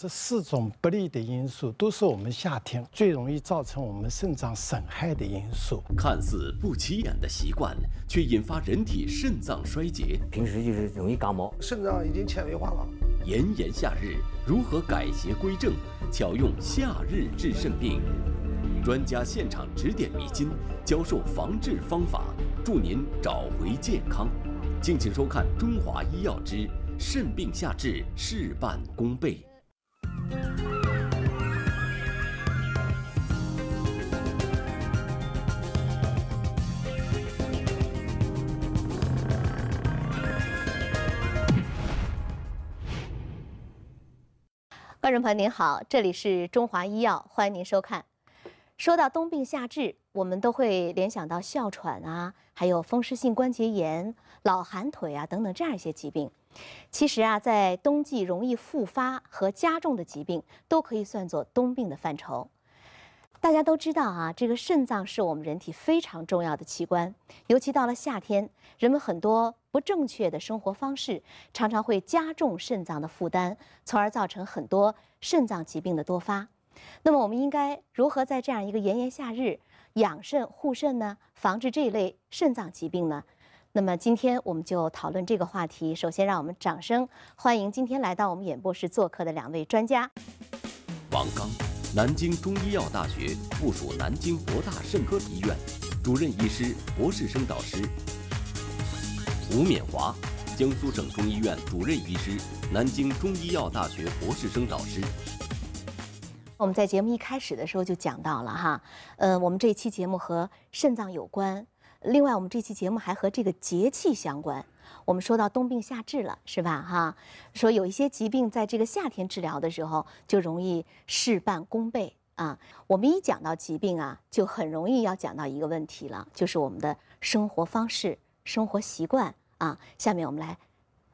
这四种不利的因素都是我们夏天最容易造成我们肾脏损害的因素。看似不起眼的习惯，却引发人体肾脏衰竭。平时就是容易感冒，肾脏已经纤维化了。炎炎夏日，如何改邪归正，巧用夏日治肾病？专家现场指点迷津，教授防治方法，助您找回健康。敬请收看《中华医药之肾病夏治》，事半功倍。观众朋友您好，这里是中华医药，欢迎您收看。说到冬病夏治，我们都会联想到哮喘啊，还有风湿性关节炎、老寒腿啊等等这样一些疾病。其实啊，在冬季容易复发和加重的疾病都可以算作冬病的范畴。大家都知道啊，这个肾脏是我们人体非常重要的器官。尤其到了夏天，人们很多不正确的生活方式常常会加重肾脏的负担，从而造成很多肾脏疾病的多发。那么，我们应该如何在这样一个炎炎夏日养肾护肾呢？防治这一类肾脏疾病呢？那么今天我们就讨论这个话题。首先，让我们掌声欢迎今天来到我们演播室做客的两位专家：王刚，南京中医药大学附属南京博大肾科医院主任医师、博士生导师；吴冕华，江苏省中医院主任医师、南京中医药大学博士生导师。我们在节目一开始的时候就讲到了哈，呃，我们这一期节目和肾脏有关。另外，我们这期节目还和这个节气相关。我们说到冬病夏治了，是吧？哈，说有一些疾病在这个夏天治疗的时候就容易事半功倍啊。我们一讲到疾病啊，就很容易要讲到一个问题了，就是我们的生活方式、生活习惯啊。下面我们来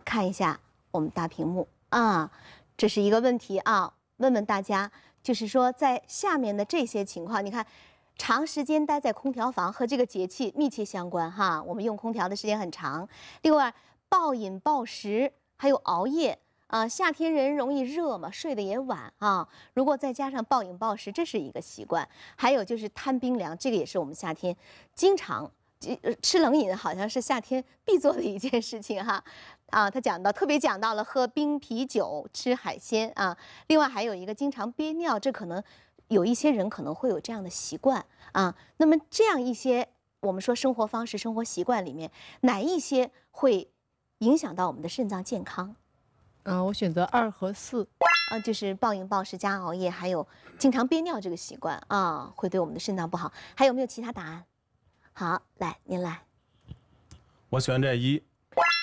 看一下我们大屏幕啊，这是一个问题啊，问问大家，就是说在下面的这些情况，你看。长时间待在空调房和这个节气密切相关哈，我们用空调的时间很长。另外，暴饮暴食，还有熬夜啊，夏天人容易热嘛，睡得也晚啊。如果再加上暴饮暴食，这是一个习惯。还有就是贪冰凉，这个也是我们夏天经常吃冷饮，好像是夏天必做的一件事情哈。啊，他讲到特别讲到了喝冰啤酒、吃海鲜啊。另外还有一个经常憋尿，这可能。有一些人可能会有这样的习惯啊，那么这样一些我们说生活方式、生活习惯里面，哪一些会影响到我们的肾脏健康？嗯，我选择二和四，啊，就是暴饮暴食加熬夜，还有经常憋尿这个习惯啊，会对我们的肾脏不好。还有没有其他答案？好，来，您来，我选这一，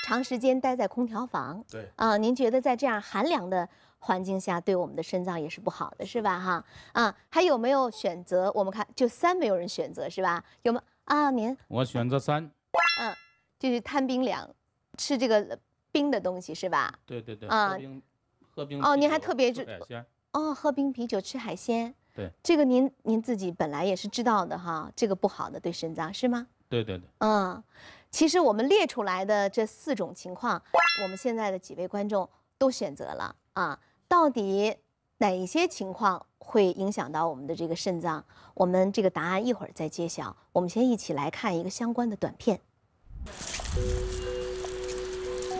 长时间待在空调房，对，啊，您觉得在这样寒凉的。环境下对我们的肾脏也是不好的，是吧？哈，啊，还有没有选择？我们看，就三没有人选择，是吧？有吗？啊，您，我选择三，嗯，就是贪冰凉，吃这个冰的东西，是吧？对对对，啊，喝冰，喝冰哦，您还特别就哦，喝冰啤酒吃海鲜，对，这个您您自己本来也是知道的哈，这个不好的对肾脏是吗？对对对，嗯，其实我们列出来的这四种情况，我们现在的几位观众都选择了啊。到底哪一些情况会影响到我们的这个肾脏？我们这个答案一会儿再揭晓。我们先一起来看一个相关的短片。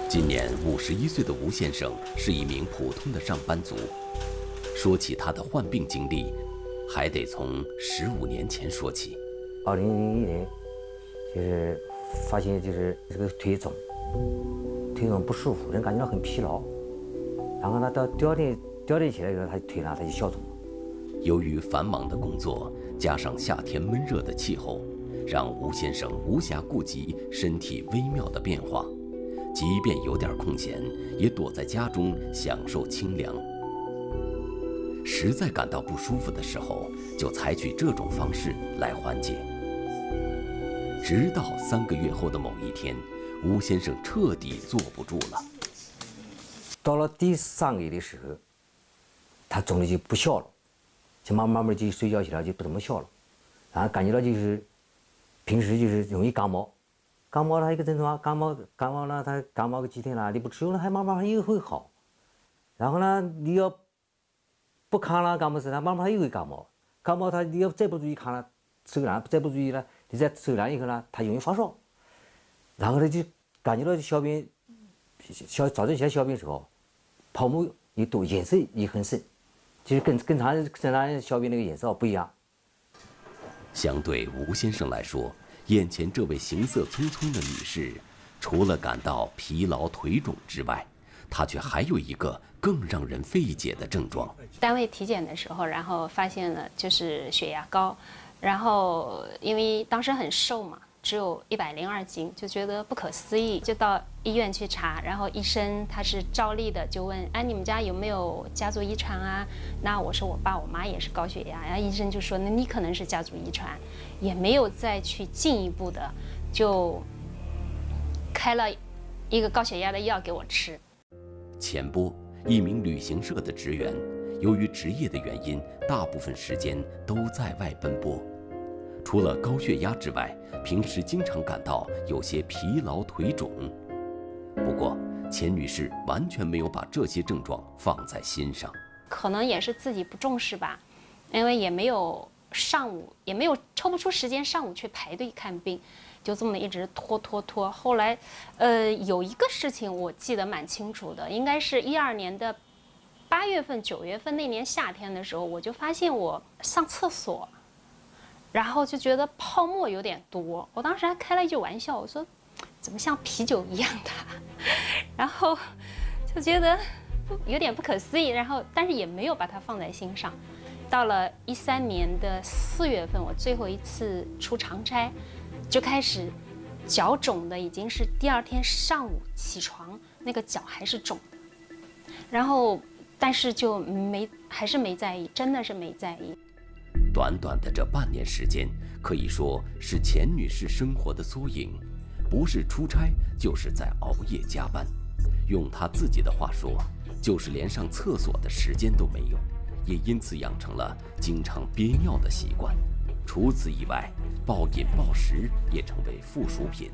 今年五十一岁的吴先生是一名普通的上班族。说起他的患病经历，还得从十五年前说起。二零零一年，就是发现就是这个腿肿，腿肿不舒服，人感觉到很疲劳。然后呢，到第二天，第二天起来以后，他就推拿，他就消肿。由于繁忙的工作加上夏天闷热的气候，让吴先生无暇顾及身体微妙的变化。即便有点空闲，也躲在家中享受清凉。实在感到不舒服的时候，就采取这种方式来缓解。直到三个月后的某一天，吴先生彻底坐不住了。到了第三个月的时候，他肿的就不笑了，就慢慢慢就睡觉起来就不怎么笑了，然后感觉到就是平时就是容易感冒，感冒他一个症状感冒感冒了他感冒个几天了，你不吃药了他慢慢又会好，然后呢你要不看了感冒是，他慢慢他又会感冒，感冒他你要再不注意看了受凉，再不注意了你再受凉以后呢，他容易发烧，然后呢就感觉到小便。小早晨起来小便时候。泡沫也多，颜色也很深，就是跟跟咱正常小便那个颜色不一样。相对吴先生来说，眼前这位行色匆匆的女士，除了感到疲劳腿肿之外，她却还有一个更让人费解的症状。单位体检的时候，然后发现了就是血压高，然后因为当时很瘦嘛。只有一百零二斤，就觉得不可思议，就到医院去查。然后医生他是照例的就问：“哎，你们家有没有家族遗传啊？”那我说：“我爸我妈也是高血压。”然后医生就说：“那你可能是家族遗传，也没有再去进一步的，就开了一个高血压的药给我吃。”钱波，一名旅行社的职员，由于职业的原因，大部分时间都在外奔波，除了高血压之外。平时经常感到有些疲劳、腿肿，不过钱女士完全没有把这些症状放在心上，可能也是自己不重视吧，因为也没有上午，也没有抽不出时间上午去排队看病，就这么一直拖拖拖。后来，呃，有一个事情我记得蛮清楚的，应该是一二年的八月份、九月份那年夏天的时候，我就发现我上厕所。然后就觉得泡沫有点多，我当时还开了一句玩笑，我说，怎么像啤酒一样的？然后就觉得不有点不可思议，然后但是也没有把它放在心上。到了一三年的四月份，我最后一次出长差，就开始脚肿的，已经是第二天上午起床，那个脚还是肿的。然后但是就没还是没在意，真的是没在意。短短的这半年时间，可以说是钱女士生活的缩影。不是出差，就是在熬夜加班。用她自己的话说，就是连上厕所的时间都没有，也因此养成了经常憋尿的习惯。除此以外，暴饮暴食也成为附属品。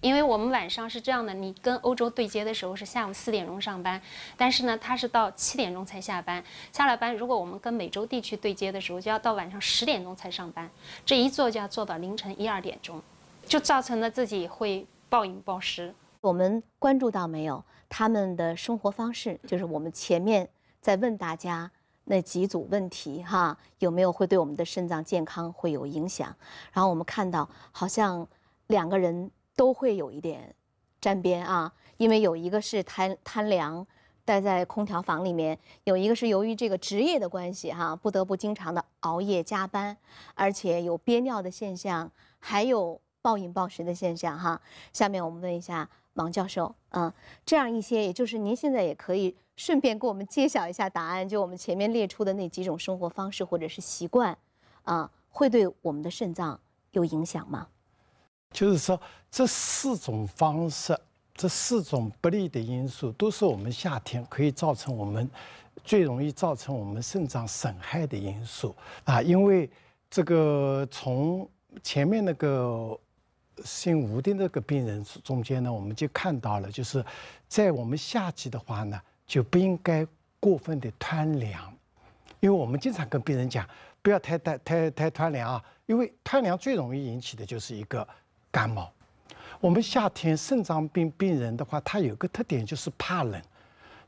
因为我们晚上是这样的，你跟欧洲对接的时候是下午四点钟上班，但是呢，他是到七点钟才下班。下了班，如果我们跟美洲地区对接的时候，就要到晚上十点钟才上班。这一坐就要坐到凌晨一二点钟，就造成了自己会暴饮暴食。我们关注到没有他们的生活方式？就是我们前面在问大家那几组问题哈，有没有会对我们的肾脏健康会有影响？然后我们看到好像两个人。都会有一点沾边啊，因为有一个是贪贪凉，待在空调房里面；有一个是由于这个职业的关系哈，不得不经常的熬夜加班，而且有憋尿的现象，还有暴饮暴食的现象哈。下面我们问一下王教授，嗯，这样一些，也就是您现在也可以顺便给我们揭晓一下答案，就我们前面列出的那几种生活方式或者是习惯，啊，会对我们的肾脏有影响吗？就是说，这四种方式，这四种不利的因素，都是我们夏天可以造成我们最容易造成我们肾脏损害的因素啊！因为这个从前面那个姓吴的那个病人中间呢，我们就看到了，就是在我们夏季的话呢，就不应该过分的贪凉，因为我们经常跟病人讲，不要太、太、太太贪凉啊，因为贪凉最容易引起的就是一个。感冒，我们夏天肾脏病病人的话，他有个特点就是怕冷。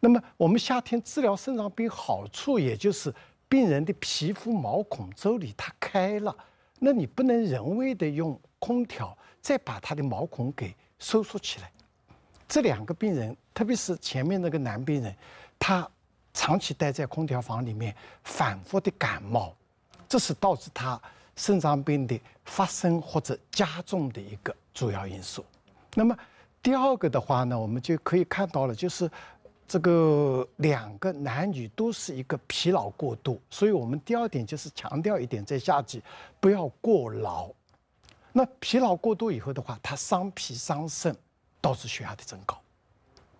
那么我们夏天治疗肾脏病好处，也就是病人的皮肤毛孔周里它开了，那你不能人为的用空调再把他的毛孔给收缩起来。这两个病人，特别是前面那个男病人，他长期待在空调房里面，反复的感冒，这是导致他。肾脏病的发生或者加重的一个主要因素。那么第二个的话呢，我们就可以看到了，就是这个两个男女都是一个疲劳过度。所以我们第二点就是强调一点，在夏季不要过劳。那疲劳过度以后的话，它伤脾伤肾，导致血压的增高。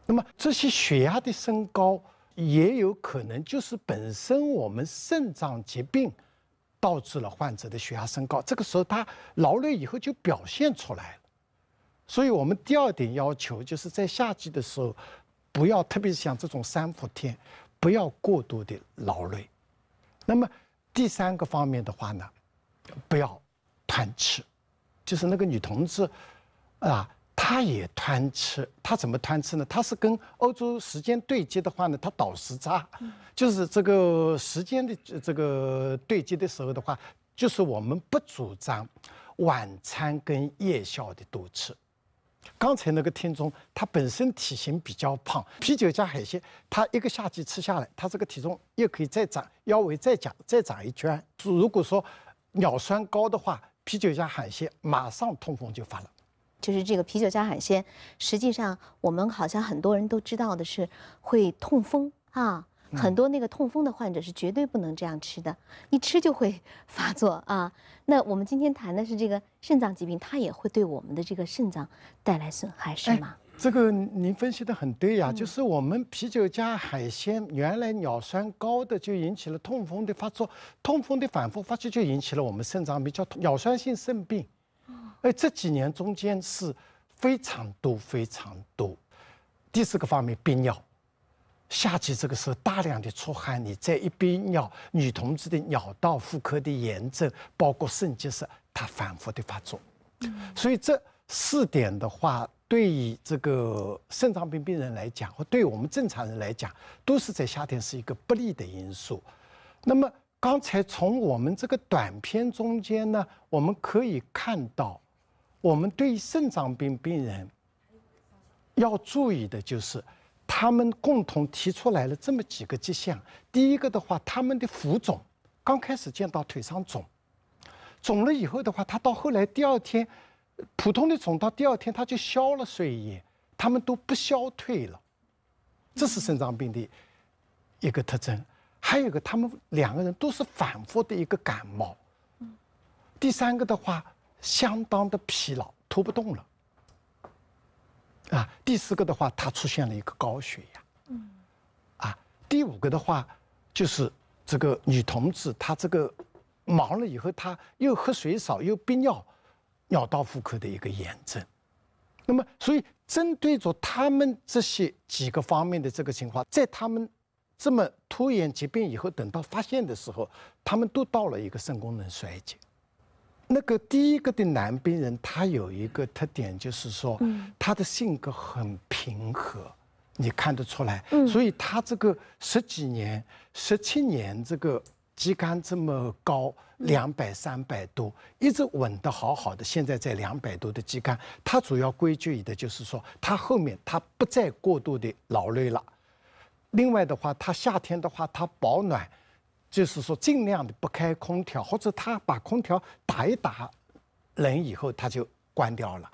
那么这些血压的升高，也有可能就是本身我们肾脏疾病。导致了患者的血压升高，这个时候他劳累以后就表现出来了。所以，我们第二点要求就是在夏季的时候，不要，特别是像这种三伏天，不要过度的劳累。那么，第三个方面的话呢，不要贪吃，就是那个女同志啊。他也贪吃，他怎么贪吃呢？他是跟欧洲时间对接的话呢，他倒时差，就是这个时间的这个对接的时候的话，就是我们不主张晚餐跟夜宵的多吃。刚才那个听众，他本身体型比较胖，啤酒加海鲜，他一个夏季吃下来，他这个体重又可以再长，腰围再长再长一圈。如果说尿酸高的话，啤酒加海鲜，马上痛风就发了。就是这个啤酒加海鲜，实际上我们好像很多人都知道的是会痛风啊，很多那个痛风的患者是绝对不能这样吃的，一吃就会 发作啊。那我们今天谈的是这个肾脏疾病，它也会对我们的这个肾脏带来损害，是吗？这个您分析的很对呀，就是我们啤酒加海鲜，原来尿酸高的就引起了痛风的发作，痛风的反复发作就引起了我们肾脏病，叫尿酸性肾病。哎，这几年中间是非常多、非常多。第四个方面，憋尿。夏季这个时候大量的出汗，你再一憋尿，女同志的尿道、妇科的炎症，包括肾结石，它反复的发作。所以这四点的话，对于这个肾脏病病人来讲，或对我们正常人来讲，都是在夏天是一个不利的因素。那么刚才从我们这个短片中间呢，我们可以看到。我们对肾脏病病人要注意的就是，他们共同提出来了这么几个迹象。第一个的话，他们的浮肿，刚开始见到腿上肿，肿了以后的话，他到后来第二天，普通的肿到第二天他就消了水液，他们都不消退了，这是肾脏病的一个特征。还有一个，他们两个人都是反复的一个感冒。第三个的话。相当的疲劳，拖不动了。啊，第四个的话，他出现了一个高血压。嗯。啊，第五个的话，就是这个女同志，她这个忙了以后，她又喝水少，又憋尿，尿道妇科的一个炎症。那么，所以针对着他们这些几个方面的这个情况，在他们这么拖延疾病以后，等到发现的时候，他们都到了一个肾功能衰竭。那个第一个的男病人，他有一个特点，就是说，他的性格很平和，你看得出来。所以他这个十几年、十七年，这个肌酐这么高，两百三百多，一直稳得好好的。现在在两百多的肌酐，他主要归结于的就是说，他后面他不再过度的劳累了。另外的话，他夏天的话，他保暖。就是说，尽量的不开空调，或者他把空调打一打冷以后，他就关掉了。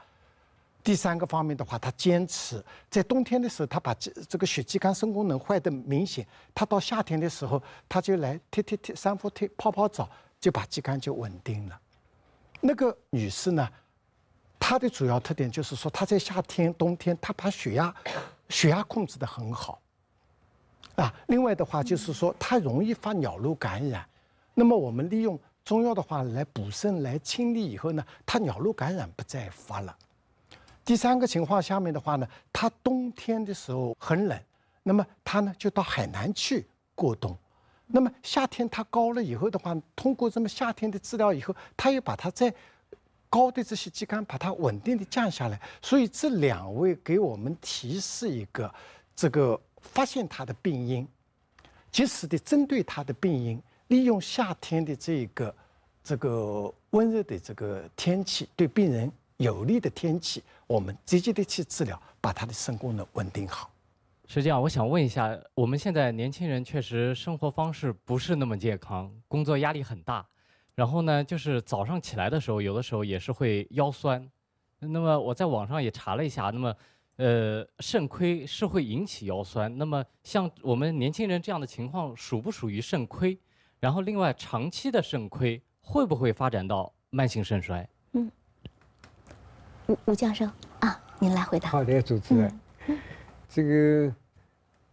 第三个方面的话，他坚持在冬天的时候，他把这这个血肌酐肾功能坏的明显，他到夏天的时候，他就来贴贴贴三伏贴，泡泡澡，就把肌酐就稳定了。那个女士呢，她的主要特点就是说，她在夏天、冬天，她把血压血压控制的很好。啊，另外的话就是说，它容易发鸟路感染，那么我们利用中药的话来补肾来清理以后呢，它鸟路感染不再发了。第三个情况下面的话呢，它冬天的时候很冷，那么它呢就到海南去过冬，那么夏天它高了以后的话，通过这么夏天的治疗以后，它又把它在高的这些肌酐把它稳定的降下来。所以这两位给我们提示一个这个。发现他的病因，及时的针对他的病因，利用夏天的这个这个温热的这个天气，对病人有利的天气，我们积极的去治疗，把他的肾功能稳定好。实际上，我想问一下，我们现在年轻人确实生活方式不是那么健康，工作压力很大，然后呢，就是早上起来的时候，有的时候也是会腰酸。那么我在网上也查了一下，那么。呃，肾亏是会引起腰酸。那么，像我们年轻人这样的情况，属不属于肾亏？然后，另外，长期的肾亏会不会发展到慢性肾衰？嗯，吴吴教授啊，您来回答。好的，主持人。这个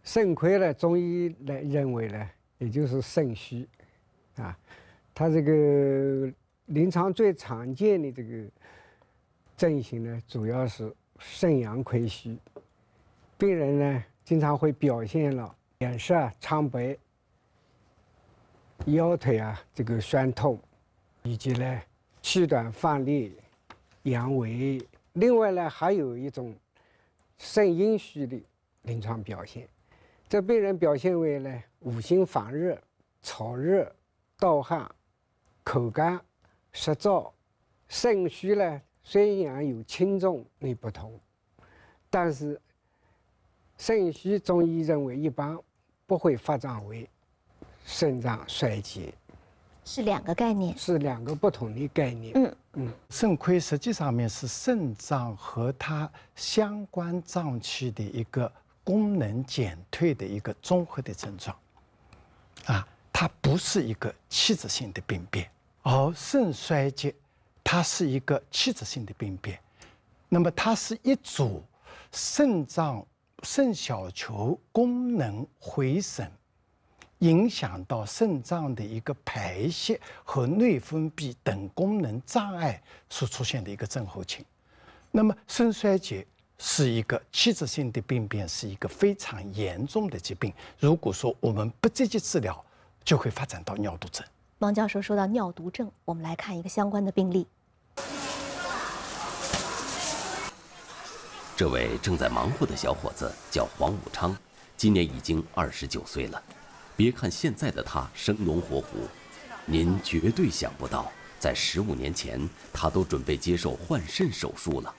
肾亏呢，中医来认为呢，也就是肾虚啊。他这个临床最常见的这个阵型呢，主要是。肾阳亏虚，病人呢经常会表现了脸色苍白、腰腿啊这个酸痛，以及呢气短乏力、阳痿。另外呢还有一种肾阴虚的临床表现，这病人表现为呢五心烦热、潮热、盗汗、口干、舌燥、肾虚呢。虽然有轻重的不同，但是肾虚中医认为一般不会发展为肾脏衰竭，是两个概念，是两个不同的概念。嗯嗯，肾亏实际上面是肾脏和它相关脏器的一个功能减退的一个综合的症状，啊，它不是一个器质性的病变，而肾衰竭。它是一个器质性的病变，那么它是一组肾脏肾小球功能回损，影响到肾脏的一个排泄和内分泌等功能障碍所出现的一个症候群。那么肾衰竭是一个器质性的病变，是一个非常严重的疾病。如果说我们不积极治疗，就会发展到尿毒症。王教授说到尿毒症，我们来看一个相关的病例。这位正在忙活的小伙子叫黄武昌，今年已经二十九岁了。别看现在的他生龙活虎，您绝对想不到，在十五年前他都准备接受换肾手术了。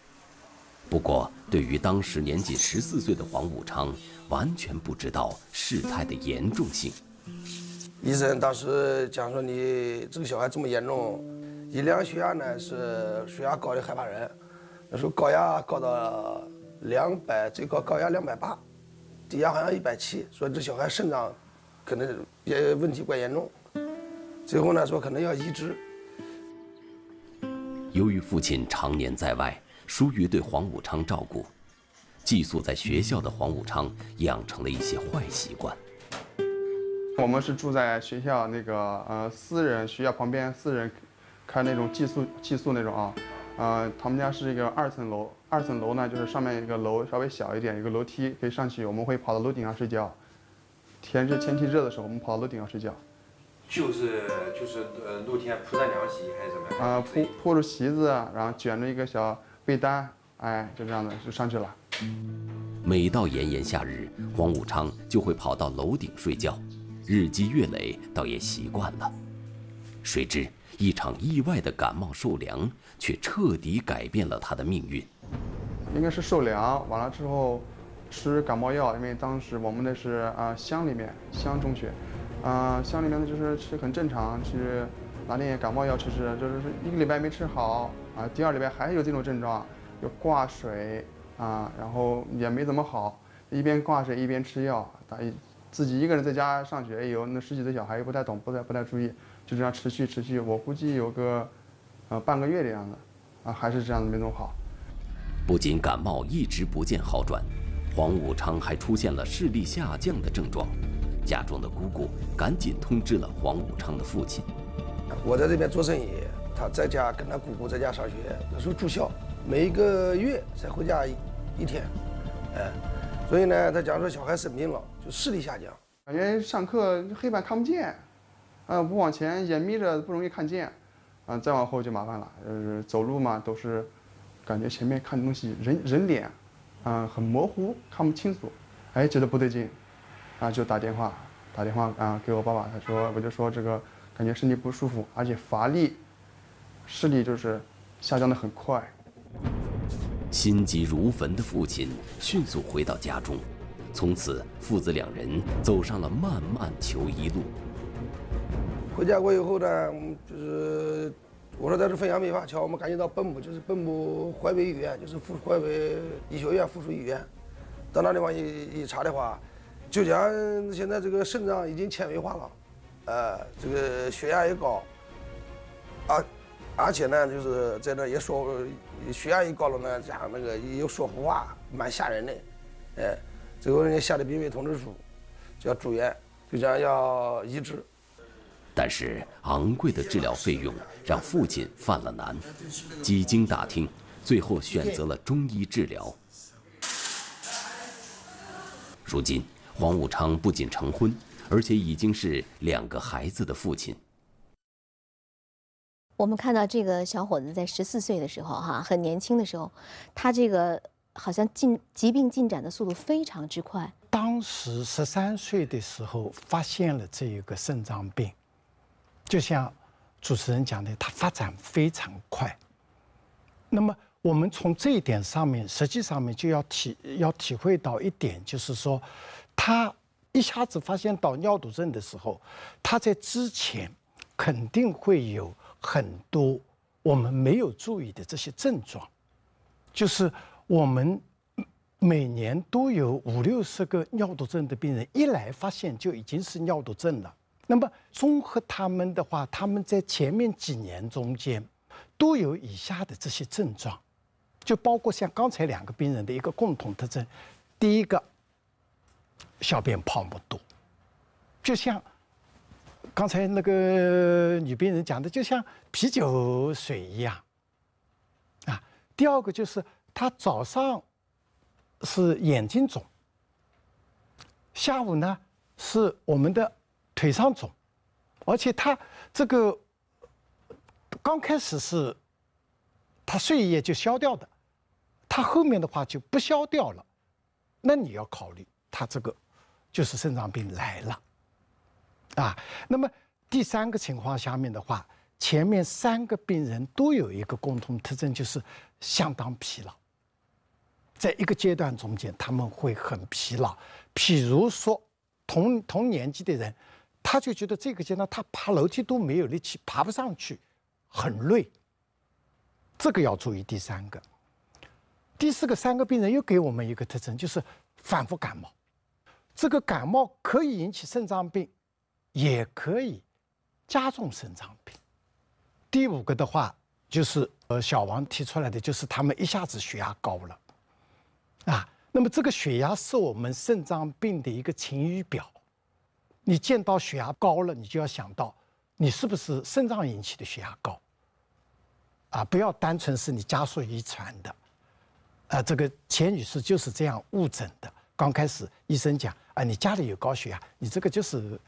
不过，对于当时年仅十四岁的黄武昌，完全不知道事态的严重性。医生当时讲说：“你这个小孩这么严重，一量血压呢是血压高的害怕人，那时候高压高到两百，最高高压两百八，低压好像一百七，说这小孩肾脏可能也问题怪严重，最后呢说可能要移植。”由于父亲常年在外，疏于对黄武昌照顾，寄宿在学校的黄武昌养成了一些坏习惯。我们是住在学校那个呃私人学校旁边私人，开那种寄宿寄宿那种啊，呃他们家是一个二层楼，二层楼呢就是上面一个楼稍微小一点，一个楼梯可以上去，我们会跑到楼顶上睡觉。天热天气热的时候，我们跑到楼顶上睡觉。就是就是呃露天铺在凉席还是怎么？呃铺铺着席子，然后卷着一个小被单，哎就这样的就上去了。每到炎炎夏日，黄武昌就会跑到楼顶睡觉。日积月累，倒也习惯了。谁知一场意外的感冒受凉，却彻底改变了他的命运。应该是受凉完了之后，吃感冒药，因为当时我们那是啊乡里面乡中学，啊乡里面呢就是吃很正常，吃拿点感冒药吃吃，就是一个礼拜没吃好啊，第二礼拜还是有这种症状，有挂水啊，然后也没怎么好，一边挂水一边吃药，打一。自己一个人在家上学，有那十几岁小孩又不太懂，不太不太注意，就这样持续持续。我估计有个，呃，半个月的样子，啊，还是这样子没弄好。不仅感冒一直不见好转，黄武昌还出现了视力下降的症状。家中的姑姑赶紧通知了黄武昌的父亲。我在这边做生意，他在家跟他姑姑在家上学，那时候住校，每一个月才回家一一天，哎，所以呢，他假如说小孩生病了。视力下降，感觉上课黑板看不见，啊，不往前眼眯着不容易看见，啊，再往后就麻烦了，就是走路嘛都是，感觉前面看东西人人脸，啊，很模糊看不清楚，哎，觉得不对劲，啊，就打电话打电话啊给我爸爸，他说我就说这个感觉身体不舒服，而且乏力，视力就是下降的很快。心急如焚的父亲迅速回到家中。从此，父子两人走上了漫漫求医路。回家过以后呢，就是我说在这凤阳没法瞧，我们赶紧到蚌埠，就是蚌埠淮北医院，就是附淮北医学院附属医院。到那地方一一查的话，就讲现在这个肾脏已经纤维化了，呃，这个血压也高，而而且呢，就是在那也说血压一高了呢，讲那个又说胡话，蛮吓人的，哎。最后，人家下的病危通知书，要住院，就讲要移植。但是，昂贵的治疗费用让父亲犯了难。几经打听，最后选择了中医治疗。如今，黄武昌不仅成婚，而且已经是两个孩子的父亲。我们看到这个小伙子在十四岁的时候，哈，很年轻的时候，他这个。好像进疾病进展的速度非常之快。当时十三岁的时候发现了这一个肾脏病，就像主持人讲的，它发展非常快。那么我们从这一点上面，实际上面就要体要体会到一点，就是说，他一下子发现到尿毒症的时候，他在之前肯定会有很多我们没有注意的这些症状，就是。我们每年都有五六十个尿毒症的病人，一来发现就已经是尿毒症了。那么综合他们的话，他们在前面几年中间都有以下的这些症状，就包括像刚才两个病人的一个共同特征：第一个，小便泡沫多，就像刚才那个女病人讲的，就像啤酒水一样啊。第二个就是。他早上是眼睛肿，下午呢是我们的腿上肿，而且他这个刚开始是他睡一夜就消掉的，他后面的话就不消掉了，那你要考虑他这个就是肾脏病来了，啊，那么第三个情况下面的话，前面三个病人都有一个共同特征，就是相当疲劳。在一个阶段中间，他们会很疲劳。譬如说，同同年纪的人，他就觉得这个阶段他爬楼梯都没有力气，爬不上去，很累。这个要注意。第三个，第四个，三个病人又给我们一个特征，就是反复感冒。这个感冒可以引起肾脏病，也可以加重肾脏病。第五个的话，就是呃，小王提出来的，就是他们一下子血压高了。啊，那么这个血压是我们肾脏病的一个晴雨表，你见到血压高了，你就要想到，你是不是肾脏引起的血压高？啊，不要单纯是你家属遗传的，啊，这个钱女士就是这样误诊的。刚开始医生讲，啊，你家里有高血压，你这个就是，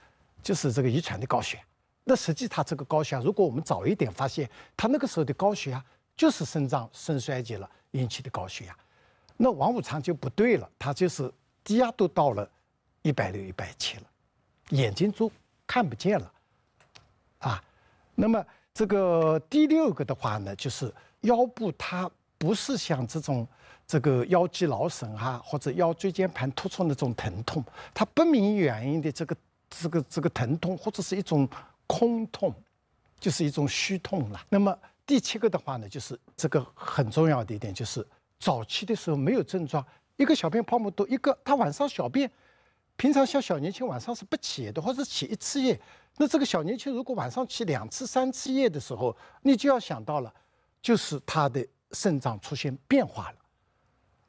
就是这个遗传的高血压。那实际他这个高血压，如果我们早一点发现，他那个时候的高血压就是肾脏肾衰竭了引起的高血压。那王武昌就不对了，他就是低压都到了一百六、一百七了，眼睛都看不见了，啊，那么这个第六个的话呢，就是腰部它不是像这种这个腰肌劳损啊，或者腰椎间盘突出那种疼痛，它不明原因的这个这个这个疼痛，或者是一种空痛，就是一种虚痛了。那么第七个的话呢，就是这个很重要的一点就是。早期的时候没有症状，一个小便泡沫多，一个他晚上小便，平常像小年轻晚上是不起夜的，或者起一次夜。那这个小年轻如果晚上起两次、三次夜的时候，你就要想到了，就是他的肾脏出现变化了。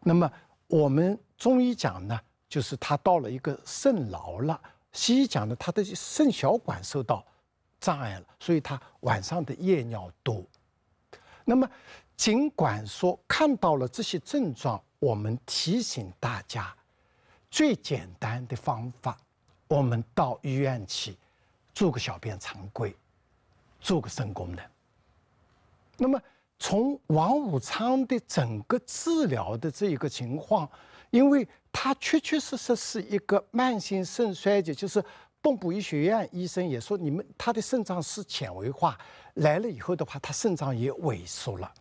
那么我们中医讲呢，就是他到了一个肾劳了；西医讲呢，他的肾小管受到障碍了，所以他晚上的夜尿多。那么。尽管说看到了这些症状，我们提醒大家，最简单的方法，我们到医院去做个小便常规，做个肾功能。那么从王武昌的整个治疗的这一个情况，因为他确确实实是一个慢性肾衰竭，就是蚌埠医学院医生也说，你们他的肾脏是纤维化，来了以后的话，他肾脏也萎缩了。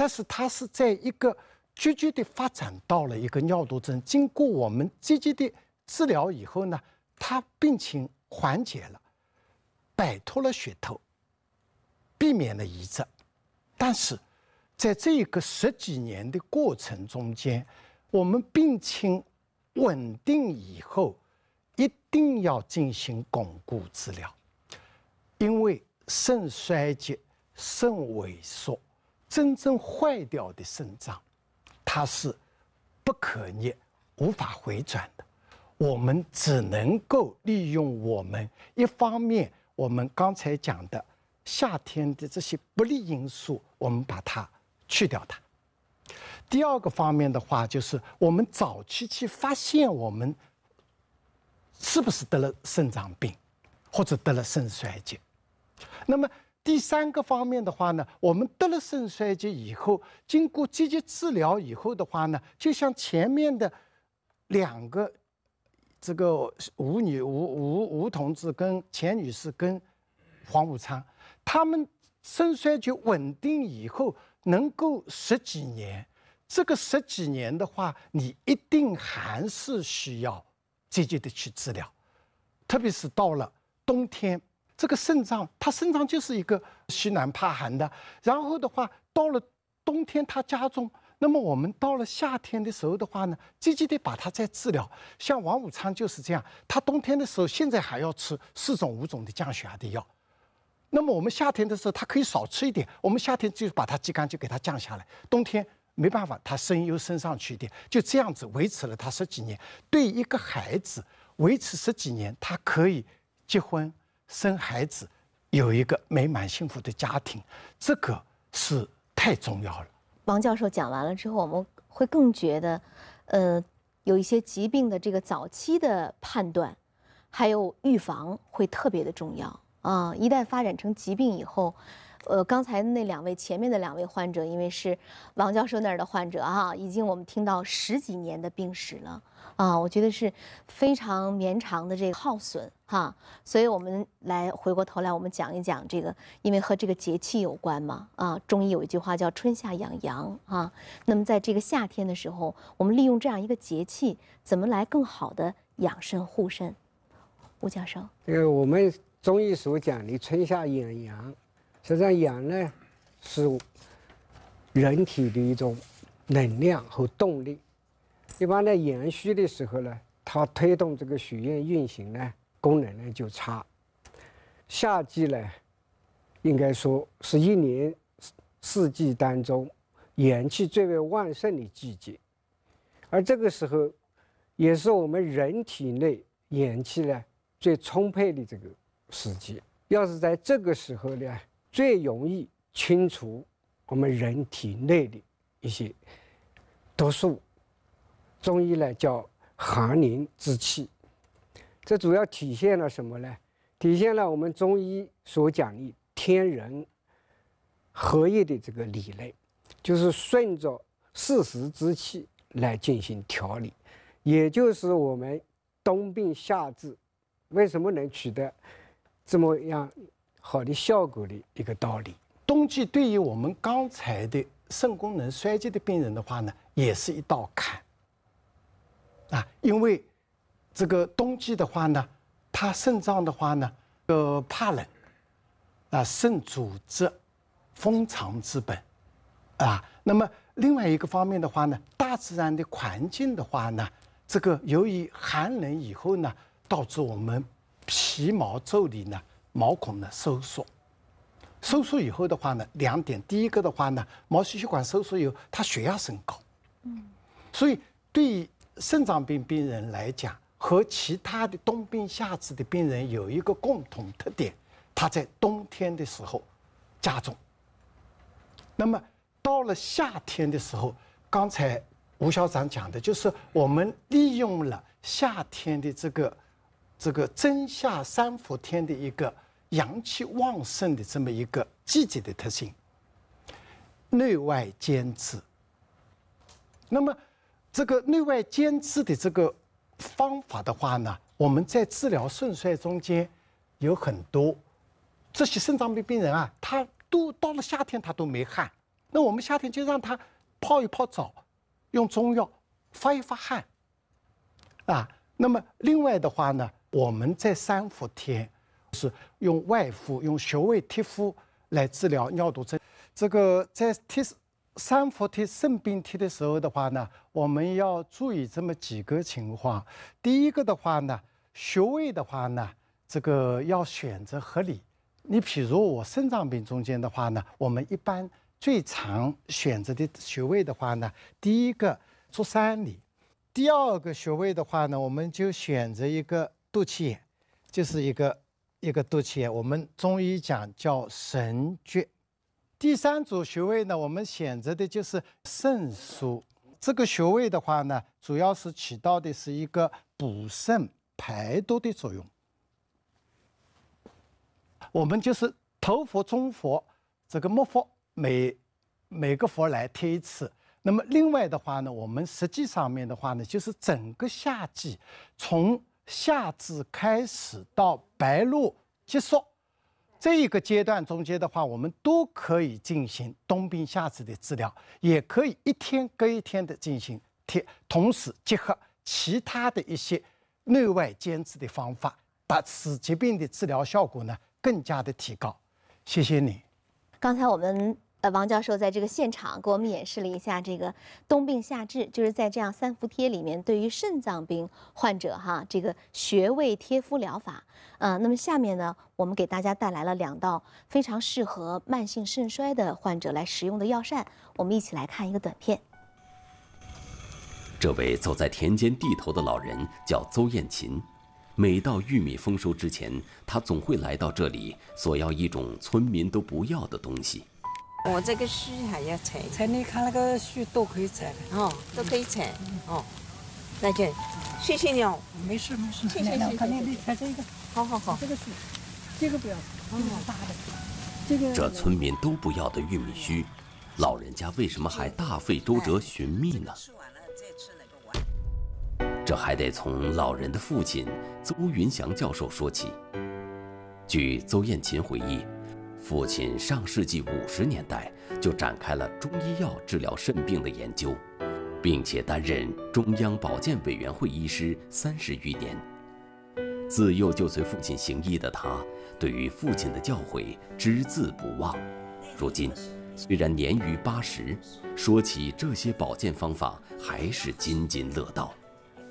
但是他是在一个急剧的发展到了一个尿毒症，经过我们积极的治疗以后呢，他病情缓解了，摆脱了血透，避免了移植。但是，在这一个十几年的过程中间，我们病情稳定以后，一定要进行巩固治疗，因为肾衰竭、肾萎缩。真正坏掉的肾脏，它是不可逆、无法回转的。我们只能够利用我们一方面，我们刚才讲的夏天的这些不利因素，我们把它去掉它。第二个方面的话，就是我们早期去发现我们是不是得了肾脏病，或者得了肾衰竭，那么。第三个方面的话呢，我们得了肾衰竭以后，经过积极治疗以后的话呢，就像前面的两个这个吴女吴吴吴同志跟钱女士跟黄武昌，他们肾衰竭稳定以后，能够十几年，这个十几年的话，你一定还是需要积极的去治疗，特别是到了冬天。这个肾脏，他肾脏就是一个虚暖怕寒的，然后的话，到了冬天他加重，那么我们到了夏天的时候的话呢，积极的把它再治疗。像王武昌就是这样，他冬天的时候现在还要吃四种五种的降血压的药，那么我们夏天的时候他可以少吃一点，我们夏天就把它肌酐就给他降下来。冬天没办法，他升又升上去一点，就这样子维持了他十几年。对一个孩子维持十几年，他可以结婚。生孩子，有一个美满幸福的家庭，这个是太重要了。王教授讲完了之后，我们会更觉得，呃，有一些疾病的这个早期的判断，还有预防会特别的重要啊！一旦发展成疾病以后。呃，刚才那两位前面的两位患者，因为是王教授那儿的患者哈，已经我们听到十几年的病史了啊，我觉得是非常绵长的这个耗损哈，所以我们来回过头来，我们讲一讲这个，因为和这个节气有关嘛啊，中医有一句话叫春夏养阳啊，那么在这个夏天的时候，我们利用这样一个节气，怎么来更好的养肾护身？吴教授，这个我们中医所讲的春夏养阳。实际上，阳呢是人体的一种能量和动力。一般呢，阳虚的时候呢，它推动这个血液运行呢，功能呢就差。夏季呢，应该说是一年四季当中阳气最为旺盛的季节，而这个时候也是我们人体内阳气呢最充沛的这个时期。要是在这个时候呢，最容易清除我们人体内的一些毒素，中医呢叫寒凝之气。这主要体现了什么呢？体现了我们中医所讲的天人合一的这个理论，就是顺着四时之气来进行调理，也就是我们冬病夏治，为什么能取得这么样？好的效果的一个道理。冬季对于我们刚才的肾功能衰竭的病人的话呢，也是一道坎啊，因为这个冬季的话呢，怕肾脏的话呢，呃，怕冷啊，肾主之封藏之本啊。那么另外一个方面的话呢，大自然的环境的话呢，这个由于寒冷以后呢，导致我们皮毛皱理呢。毛孔的收缩，收缩以后的话呢，两点，第一个的话呢，毛细血管收缩以后，它血压升高，嗯，所以对肾脏病病人来讲，和其他的冬病夏治的病人有一个共同特点，它在冬天的时候加重，那么到了夏天的时候，刚才吴校长讲的就是我们利用了夏天的这个这个真夏三伏天的一个。阳气旺盛的这么一个季节的特性，内外兼治。那么，这个内外兼治的这个方法的话呢，我们在治疗肾衰中间有很多，这些肾脏病病人啊，他都到了夏天他都没汗，那我们夏天就让他泡一泡澡，用中药发一发汗啊。那么，另外的话呢，我们在三伏天。是用外敷、用穴位贴敷来治疗尿毒症。这个在贴三伏贴、肾病贴的时候的话呢，我们要注意这么几个情况。第一个的话呢，穴位的话呢，这个要选择合理。你比如我肾脏病中间的话呢，我们一般最常选择的穴位的话呢，第一个足三里，第二个穴位的话呢，我们就选择一个肚脐眼，就是一个。一个肚脐眼，我们中医讲叫神阙。第三组穴位呢，我们选择的就是肾腧这个穴位的话呢，主要是起到的是一个补肾排毒的作用。我们就是头佛、中佛、这个末佛，每每个佛来贴一次。那么另外的话呢，我们实际上面的话呢，就是整个夏季从。夏至开始到白露结束，这一个阶段中间的话，我们都可以进行冬病夏治的治疗，也可以一天隔一天的进行贴，同时结合其他的一些内外兼治的方法，把此疾病的治疗效果呢更加的提高。谢谢你。刚才我们。呃，王教授在这个现场给我们演示了一下这个冬病夏治，就是在这样三伏贴里面，对于肾脏病患者哈，这个穴位贴敷疗法。呃，那么下面呢，我们给大家带来了两道非常适合慢性肾衰的患者来食用的药膳，我们一起来看一个短片。这位走在田间地头的老人叫邹艳琴，每到玉米丰收之前，他总会来到这里索要一种村民都不要的东西。我这个须还要采，采你看那个须都可以采，啊，都可以采，哦，再见，谢谢你，哦，没事没事，谢谢谢谢。看你个，看这个，好好好，这个是，这个不要，嗯，大的，这个。这村民都不要的玉米须，老人家为什么还大费周折寻觅呢？吃完了再吃那个碗。这还得从老人的父亲邹云祥教授说起。据邹艳琴回忆。父亲上世纪五十年代就展开了中医药治疗肾病的研究，并且担任中央保健委员会医师三十余年。自幼就随父亲行医的他，对于父亲的教诲只字不忘。如今，虽然年逾八十，说起这些保健方法还是津津乐道。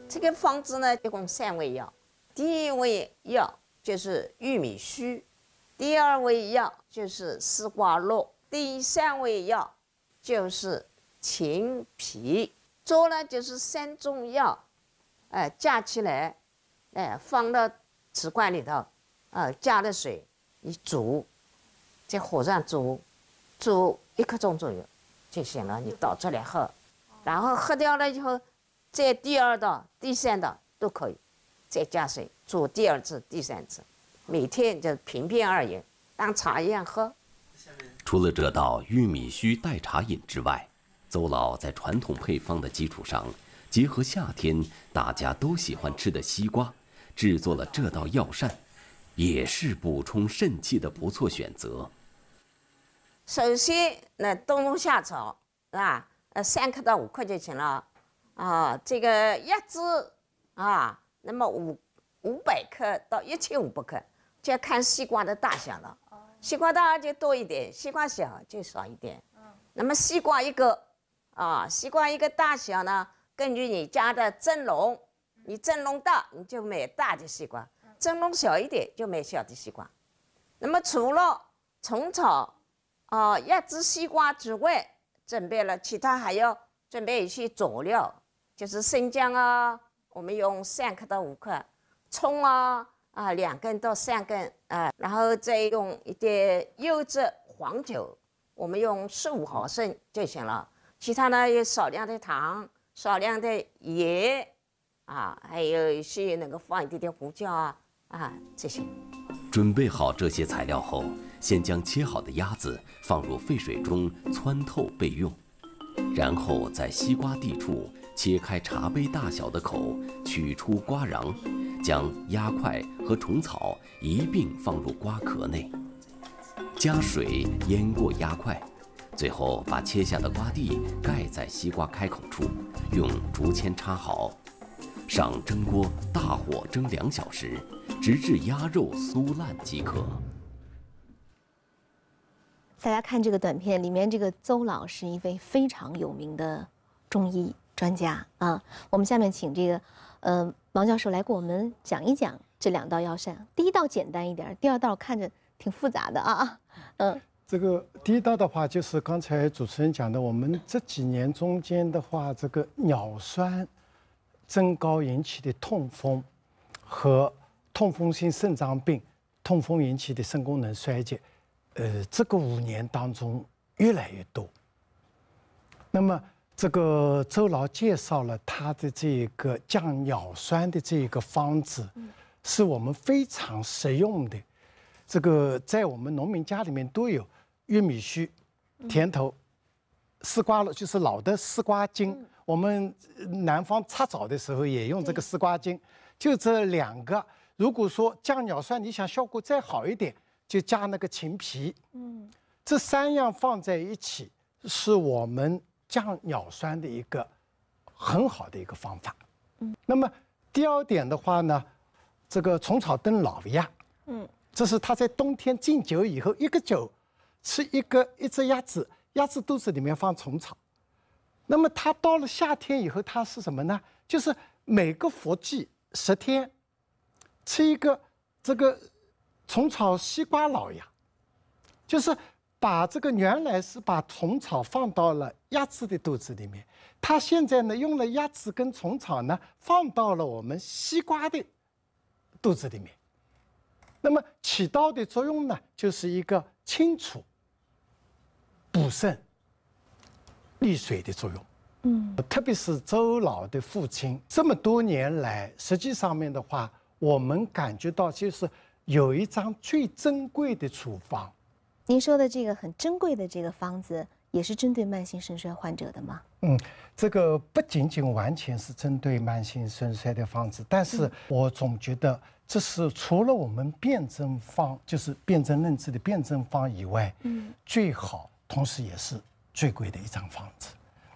这个方子呢，一共三味药，第一味药就是玉米须。第二味药就是丝瓜络，第三味药就是秦皮。做呢就是三种药，哎，加起来，哎，放到瓷罐里头，啊，加了水，你煮，在火上煮，煮一刻钟左右就行了。你倒出来喝，然后喝掉了以后，再第二道、第三道都可以，再加水煮第二次、第三次。每天就平平而饮，当茶一样喝。除了这道玉米须代茶饮之外，邹老在传统配方的基础上，结合夏天大家都喜欢吃的西瓜，制作了这道药膳，也是补充肾气的不错选择。首先，那冬虫夏草是吧？呃，三克到五克就行了。啊，这个鸭子啊，那么五五百克到一千五百克。就要看西瓜的大小了，西瓜大就多一点，西瓜小就少一点。那么西瓜一个啊，西瓜一个大小呢，根据你家的蒸笼，你蒸笼大你就买大的西瓜，蒸笼小一点就买小的西瓜。那么除了虫草啊椰子西瓜之外，准备了其他还要准备一些佐料，就是生姜啊，我们用三克到五克，葱啊。啊，两根到三根，啊，然后再用一点优质黄酒，我们用十五毫升就行了。其他呢，有少量的糖，少量的盐，啊，还有一些能够放一点点胡椒啊，啊，这些。准备好这些材料后，先将切好的鸭子放入沸水中汆透备用，然后在西瓜蒂处。切开茶杯大小的口，取出瓜瓤，将鸭块和虫草一并放入瓜壳内，加水淹过鸭块，最后把切下的瓜蒂盖在西瓜开口处，用竹签插好，上蒸锅大火蒸两小时，直至鸭肉酥烂即可。大家看这个短片，里面这个邹老是一位非常有名的中医。专家啊，我们下面请这个，呃，王教授来给我们讲一讲这两道药膳。第一道简单一点，第二道看着挺复杂的啊。嗯，这个第一道的话，就是刚才主持人讲的，我们这几年中间的话，这个尿酸增高引起的痛风和痛风性肾脏病、痛风引起的肾功能衰竭，呃，这个五年当中越来越多。那么。这个周老介绍了他的这个降尿酸的这个方子，是我们非常实用的。这个在我们农民家里面都有：玉米须、甜头、丝瓜络，就是老的丝瓜精。我们南方插澡的时候也用这个丝瓜精，就这两个，如果说降尿酸，你想效果再好一点，就加那个芹皮。嗯，这三样放在一起，是我们。降尿酸的一个很好的一个方法。嗯，那么第二点的话呢，这个虫草炖老鸭，嗯，这是他在冬天进酒以后，一个酒吃一个一只鸭子，鸭子肚子里面放虫草。那么他到了夏天以后，他是什么呢？就是每个佛季十天吃一个这个虫草西瓜老鸭，就是。把这个原来是把虫草放到了鸭子的肚子里面，它现在呢用了鸭子跟虫草呢放到了我们西瓜的肚子里面，那么起到的作用呢就是一个清除、补肾、利水的作用。嗯，特别是周老的父亲这么多年来，实际上面的话，我们感觉到就是有一张最珍贵的处方。您说的这个很珍贵的这个方子，也是针对慢性肾衰患者的吗？嗯，这个不仅仅完全是针对慢性肾衰的方子，但是我总觉得这是除了我们辩证方，就是辨证论治的辨证方以外，嗯，最好，同时也是最贵的一张方子。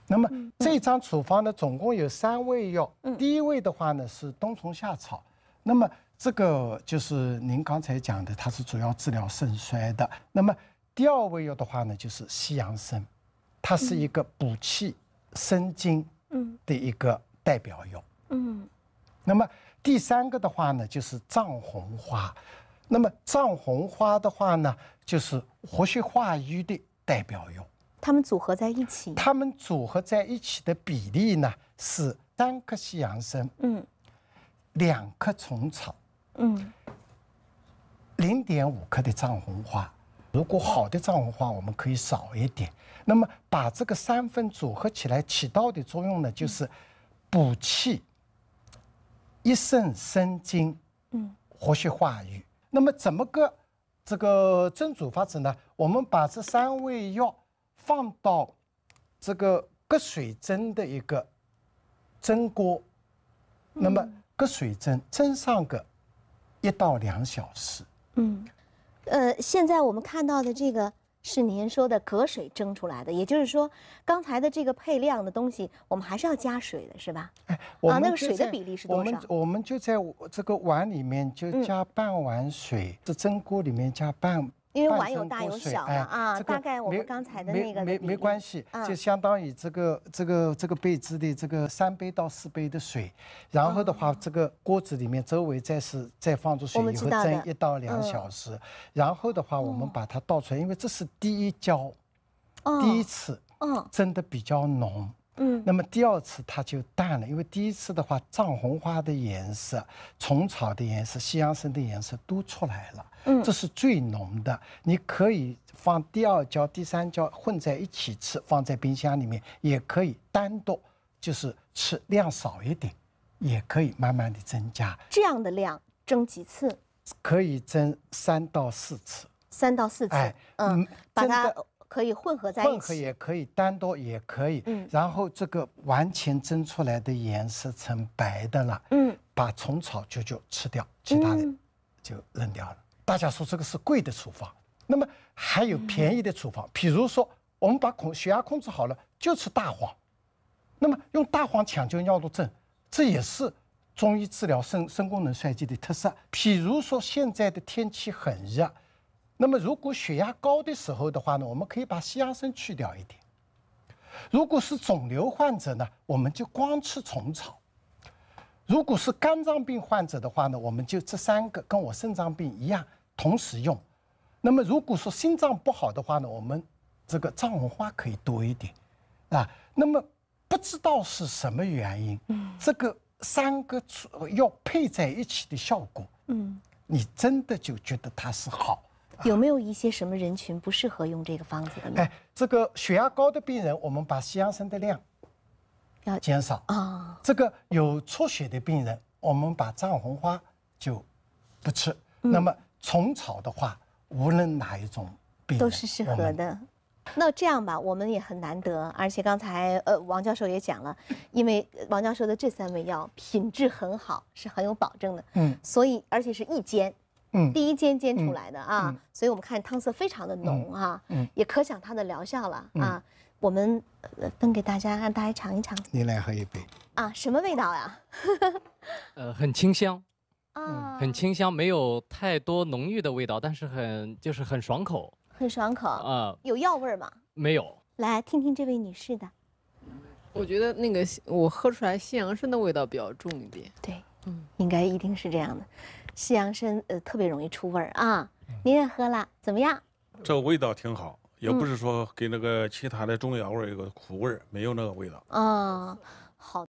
那么这张处方呢，总共有三味药，第一味的话呢是冬虫夏草，那么。这个就是您刚才讲的，它是主要治疗肾衰的。那么第二味药的话呢，就是西洋参，它是一个补气生津嗯的一个代表药。嗯，那么第三个的话呢，就是藏红花。那么藏红花的话呢，就是活血化瘀的代表药。它们组合在一起。它们组合在一起的比例呢是三颗西洋参，嗯，两颗虫草。嗯，零点五克的藏红花，如果好的藏红花，我们可以少一点。那么把这个三分组合起来，起到的作用呢，就是补气、益肾、生津、嗯，活血化瘀。那么怎么个这个蒸煮法子呢？我们把这三味药放到这个隔水蒸的一个蒸锅，那么隔水蒸蒸上个。一到两小时。嗯，呃，现在我们看到的这个是您说的隔水蒸出来的，也就是说，刚才的这个配量的东西，我们还是要加水的，是吧？哎，我们啊，那个水的比例是多少？我们我们就在这个碗里面就加半碗水，在蒸锅里面加半。因为碗有大有小嘛，啊，大概我们刚才的那个没没关系，就相当于这个这个这个杯子的这个三杯到四杯的水，然后的话，这个锅子里面周围再是再放入水以后蒸一到两小时，然后的话，我们把它倒出来，因为这是第一浇，第一次嗯，蒸的比较浓。那么第二次它就淡了，因为第一次的话，藏红花的颜色、虫草的颜色、西洋参的颜色都出来了，嗯，这是最浓的。你可以放第二胶、第三胶混在一起吃，放在冰箱里面，也可以单独，就是吃量少一点，也可以慢慢的增加。这样的量蒸几次？可以蒸三到四次。三到四次，嗯，把它。可以混合在一起，混合也可以，单独也可以。嗯，然后这个完全蒸出来的颜色成白的了。嗯，把虫草就就吃掉，其他的就扔掉了。大家说这个是贵的处方，那么还有便宜的处方，比如说我们把控血压控制好了就吃大黄，那么用大黄抢救尿毒症，这也是中医治疗肾肾功能衰竭的特色。比如说现在的天气很热。那么，如果血压高的时候的话呢，我们可以把西洋参去掉一点；如果是肿瘤患者呢，我们就光吃虫草；如果是肝脏病患者的话呢，我们就这三个跟我肾脏病一样同时用。那么，如果说心脏不好的话呢，我们这个藏红花可以多一点，啊。那么不知道是什么原因，这个三个要配在一起的效果，嗯，你真的就觉得它是好。有没有一些什么人群不适合用这个方子的呢？哎，这个血压高的病人，我们把西洋参的量要减少啊。这个有出血的病人，我们把藏红花就不吃。那么虫草的话，无论哪一种病都是适合的。那这样吧，我们也很难得，而且刚才呃王教授也讲了，因为王教授的这三味药品质很好，是很有保证的。嗯，所以而且是一煎。嗯，第一煎煎出来的啊，所以我们看汤色非常的浓啊，嗯，也可想它的疗效了啊。我们分给大家，让大家尝一尝。你来喝一杯啊？什么味道呀？呃，很清香啊，很清香，没有太多浓郁的味道，但是很就是很爽口，很爽口啊。有药味儿吗？没有。来听听这位女士的。我觉得那个我喝出来西洋参的味道比较重一点。对，嗯，应该一定是这样的。西洋参呃特别容易出味儿啊，您也喝了怎么样？这味道挺好，也不是说跟那个其他的中药味儿有个苦味儿，没有那个味道。嗯，好。